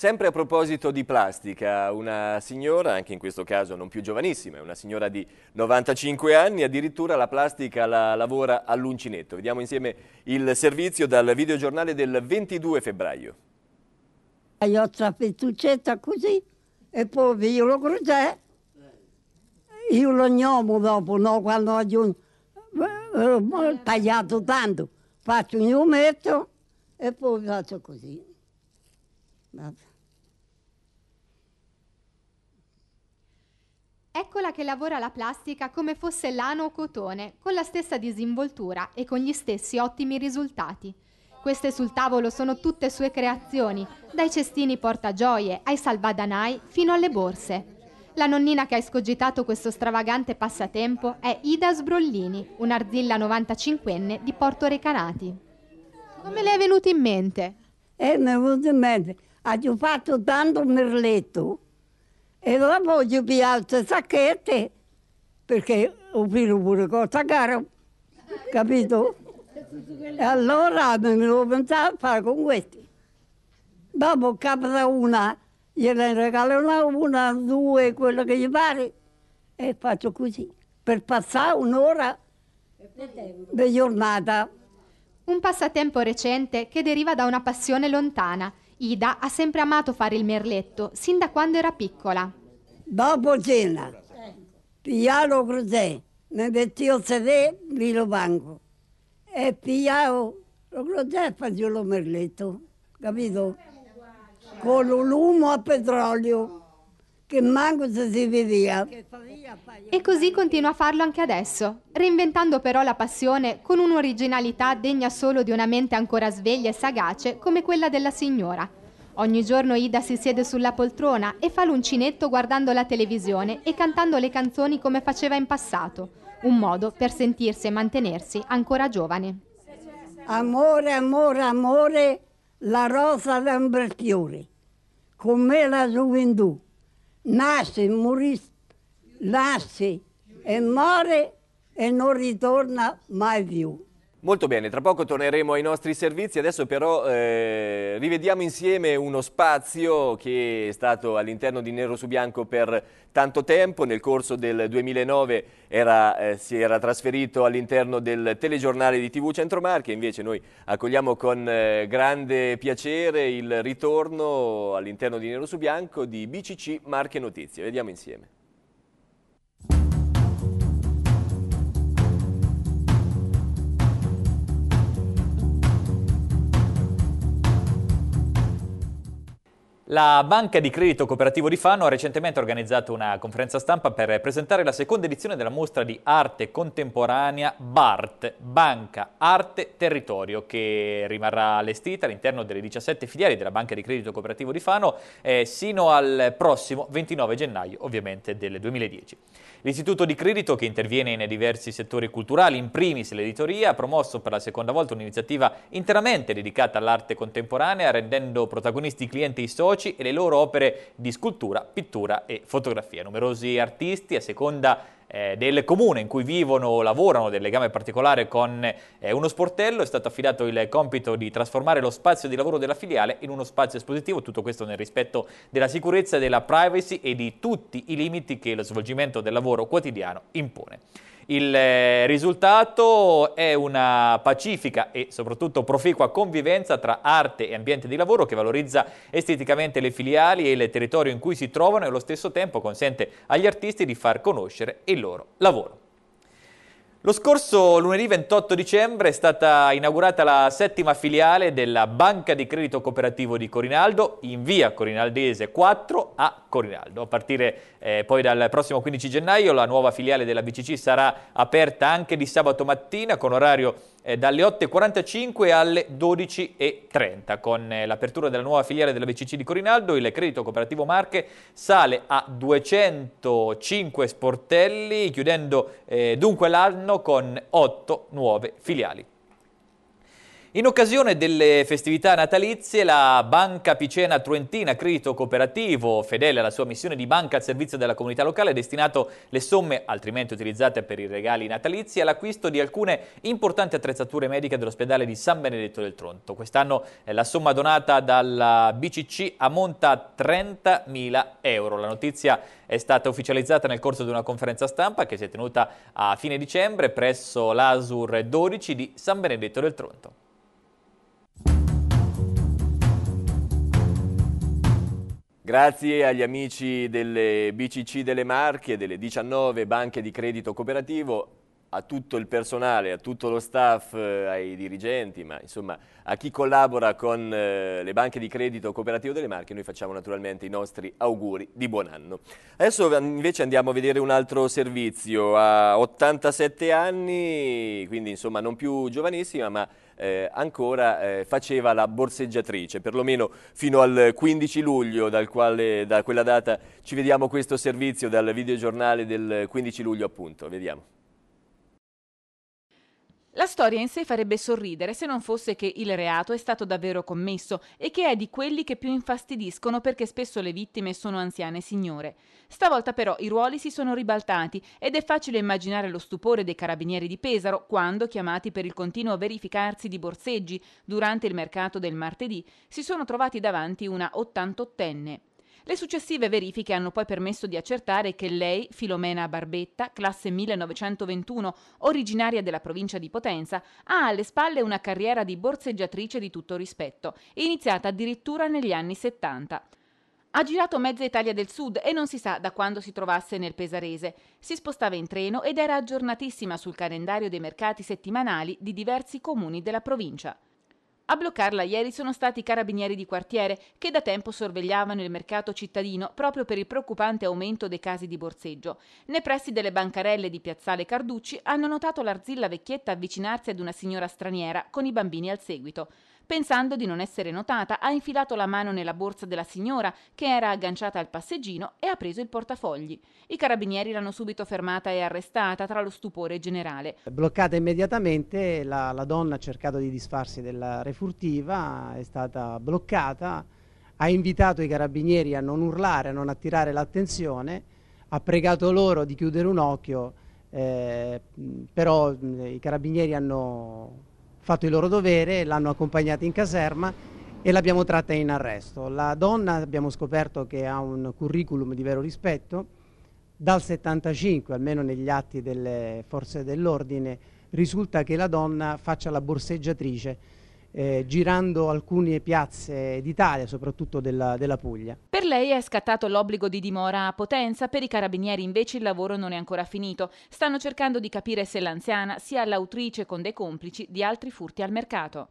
Sempre a proposito di plastica, una signora, anche in questo caso non più giovanissima, è una signora di 95 anni, addirittura la plastica la lavora all'uncinetto. Vediamo insieme il servizio dal videogiornale del 22 febbraio. Io ho trapetuccetta così e poi io lo crocè, io lo gnomo dopo, no, quando aggiungo, eh, ho tagliato tanto, faccio un gnometto e poi faccio così. Eccola che lavora la plastica come fosse lano o cotone, con la stessa disinvoltura e con gli stessi ottimi risultati. Queste sul tavolo sono tutte sue creazioni, dai cestini portagioie ai salvadanai fino alle borse. La nonnina che ha escogitato questo stravagante passatempo è Ida Sbrollini, un'arzilla 95enne di Porto Recanati. Come le è venuto in mente? Eh, mi è venuto in mente ha fatto tanto merletto e allora voglio pigliare altre sacchette perché ho finito pure cosa caro, capito? E allora mi devo pensare a fare con questi. Dopo capita una, gliene regalano una, due, quello che gli pare e faccio così per passare un'ora di giornata. Un passatempo recente che deriva da una passione lontana Ida ha sempre amato fare il merletto, sin da quando era piccola. Dopo cena, pigliavo crozè, mi mettevo a sedere, mi lo banco. E pigliavo lo crozè e facevo lo merletto, capito? Con l'umo a petrolio che manco se si vedeva. E così continua a farlo anche adesso, reinventando però la passione con un'originalità degna solo di una mente ancora sveglia e sagace come quella della signora. Ogni giorno Ida si siede sulla poltrona e fa l'uncinetto guardando la televisione e cantando le canzoni come faceva in passato, un modo per sentirsi e mantenersi ancora giovane. Amore, amore, amore, la rosa d'un con me la gioventù nasce, morisce, nasce e muore e non ritorna mai più. Molto bene, tra poco torneremo ai nostri servizi, adesso però eh, rivediamo insieme uno spazio che è stato all'interno di Nero su Bianco per tanto tempo, nel corso del 2009 era, eh, si era trasferito all'interno del telegiornale di TV Centromarche, invece noi accogliamo con eh, grande piacere il ritorno all'interno di Nero su Bianco di BCC Marche Notizie, vediamo insieme. La Banca di Credito Cooperativo di Fano ha recentemente organizzato una conferenza stampa per presentare la seconda edizione della mostra di arte contemporanea BART, Banca Arte Territorio, che rimarrà allestita all'interno delle 17 filiali della Banca di Credito Cooperativo di Fano eh, sino al prossimo 29 gennaio, ovviamente, del 2010. L'Istituto di Credito, che interviene nei diversi settori culturali, in primis l'editoria, ha promosso per la seconda volta un'iniziativa interamente dedicata all'arte contemporanea, rendendo protagonisti i clienti e i soci veloci e le loro opere di scultura, pittura e fotografia. Numerosi artisti, a seconda eh, del comune in cui vivono o lavorano, del legame particolare con eh, uno sportello, è stato affidato il compito di trasformare lo spazio di lavoro della filiale in uno spazio espositivo, tutto questo nel rispetto della sicurezza, della privacy e di tutti i limiti che lo svolgimento del lavoro quotidiano impone. Il eh, risultato è una pacifica e soprattutto proficua convivenza tra arte e ambiente di lavoro che valorizza esteticamente le filiali e il territorio in cui si trovano e allo stesso tempo consente agli artisti di far conoscere il loro lavoro. Lo scorso lunedì 28 dicembre è stata inaugurata la settima filiale della Banca di Credito Cooperativo di Corinaldo in via Corinaldese 4 a Corinaldo. A partire eh, poi dal prossimo 15 gennaio la nuova filiale della BCC sarà aperta anche di sabato mattina con orario eh, dalle 8.45 alle 12.30. Con eh, l'apertura della nuova filiale della BCC di Corinaldo, il credito cooperativo Marche sale a 205 sportelli, chiudendo eh, dunque l'anno con 8 nuove filiali. In occasione delle festività natalizie, la Banca Picena Truentina Credito Cooperativo, fedele alla sua missione di banca al servizio della comunità locale, ha destinato le somme altrimenti utilizzate per i regali natalizi all'acquisto di alcune importanti attrezzature mediche dell'ospedale di San Benedetto del Tronto. Quest'anno eh, la somma donata dalla BCC ammonta a 30.000 euro. La notizia è stata ufficializzata nel corso di una conferenza stampa che si è tenuta a fine dicembre presso l'ASUR 12 di San Benedetto del Tronto. Grazie agli amici delle BCC delle Marche, delle 19 banche di credito cooperativo, a tutto il personale, a tutto lo staff, eh, ai dirigenti, ma insomma a chi collabora con eh, le banche di credito cooperativo delle Marche, noi facciamo naturalmente i nostri auguri di buon anno. Adesso invece andiamo a vedere un altro servizio, a 87 anni, quindi insomma non più giovanissima, ma eh, ancora eh, faceva la borseggiatrice, perlomeno fino al 15 luglio, dal quale, da quella data ci vediamo questo servizio dal videogiornale del 15 luglio appunto, vediamo. La storia in sé farebbe sorridere se non fosse che il reato è stato davvero commesso e che è di quelli che più infastidiscono perché spesso le vittime sono anziane signore. Stavolta però i ruoli si sono ribaltati ed è facile immaginare lo stupore dei carabinieri di Pesaro quando, chiamati per il continuo verificarsi di borseggi durante il mercato del martedì, si sono trovati davanti una 88enne. Le successive verifiche hanno poi permesso di accertare che lei, Filomena Barbetta, classe 1921, originaria della provincia di Potenza, ha alle spalle una carriera di borseggiatrice di tutto rispetto, iniziata addirittura negli anni 70. Ha girato mezza Italia del Sud e non si sa da quando si trovasse nel Pesarese. Si spostava in treno ed era aggiornatissima sul calendario dei mercati settimanali di diversi comuni della provincia. A bloccarla ieri sono stati i carabinieri di quartiere che da tempo sorvegliavano il mercato cittadino proprio per il preoccupante aumento dei casi di borseggio. Nei pressi delle bancarelle di Piazzale Carducci hanno notato l'arzilla vecchietta avvicinarsi ad una signora straniera con i bambini al seguito. Pensando di non essere notata, ha infilato la mano nella borsa della signora, che era agganciata al passeggino, e ha preso il portafogli. I carabinieri l'hanno subito fermata e arrestata tra lo stupore generale. Bloccata immediatamente, la, la donna ha cercato di disfarsi della refurtiva, è stata bloccata, ha invitato i carabinieri a non urlare, a non attirare l'attenzione, ha pregato loro di chiudere un occhio, eh, però i carabinieri hanno fatto il loro dovere, l'hanno accompagnata in caserma e l'abbiamo tratta in arresto. La donna abbiamo scoperto che ha un curriculum di vero rispetto, dal 75, almeno negli atti delle forze dell'ordine, risulta che la donna faccia la borseggiatrice eh, girando alcune piazze d'Italia, soprattutto della, della, Puglia. Per lei è scattato l'obbligo di dimora a Potenza, per i carabinieri invece il lavoro non è ancora finito. Stanno cercando di capire se l'anziana sia l'autrice con dei complici di altri furti al mercato.